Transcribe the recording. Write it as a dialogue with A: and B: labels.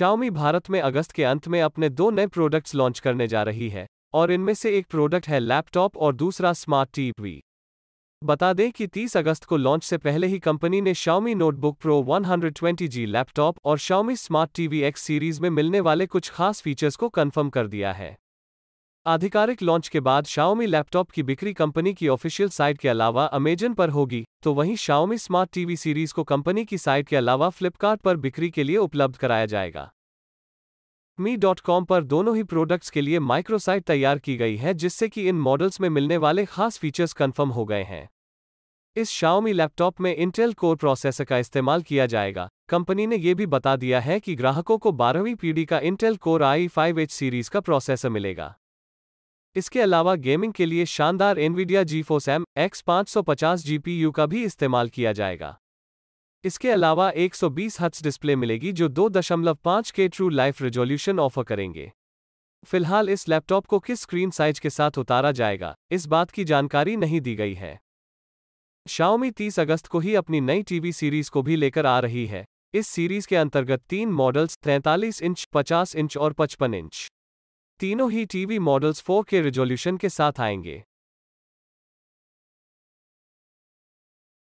A: Xiaomi Bharat में अगस्त के अंत में अपने दो नए प्रोडक्ट्स लॉन्च करने जा रही है और इनमें से एक प्रोडक्ट है लैपटॉप और दूसरा स्मार्ट टीवी बता दें कि 30 अगस्त को लॉन्च से पहले ही कंपनी ने Xiaomi notebook pro 120G laptop और Xiaomi smart TV X series में मिलने वाले कुछ खास फीचर्स को कन्फर्म कर दिया है आधिकारिक लॉन्च के बाद शाओमी लैपटॉप की बिक्री कंपनी की ऑफिशियल साइट के अलावा अमेजन पर होगी तो वहीं शाओमी स्मार्ट टीवी सीरीज को कंपनी की साइट के अलावा फ्लिपकार्ट पर बिक्री के लिए उपलब्ध कराया जाएगा मी डॉट कॉम पर दोनों ही प्रोडक्ट्स के लिए माइक्रोसाइट तैयार की गई है जिससे कि इन मॉडल्स में मिलने वाले खास फीचर्स कन्फर्म हो गए हैं इस शाओमी लैपटॉप में इंटेल कोर प्रोसेसर का इस्तेमाल किया जाएगा कंपनी ने यह भी बता दिया है कि ग्राहकों को बारहवीं पीढ़ी का Intel core i five H series का प्रोसेसर मिलेगा इसके अलावा गेमिंग के लिए शानदार Nvidia GeForce M X पाँच सौ पचास जीपीयू का भी इस्तेमाल किया जाएगा इसके अलावा 120 हट्स डिस्प्ले मिलेगी जो 2.5 के ट्रू लाइफ रेजोल्यूशन ऑफर करेंगे फिलहाल इस लैपटॉप को किस स्क्रीन साइज के साथ उतारा जाएगा इस बात की जानकारी नहीं दी गई है शाओमी 30 अगस्त को ही अपनी नई टीवी सीरीज को भी लेकर आ रही है इस सीरीज के अंतर्गत तीन मॉडल्स 43 इंच 50 इंच और 55 इंच तीनों ही टीवी मॉडल्स 4K रिजोल्यूशन के साथ आएंगे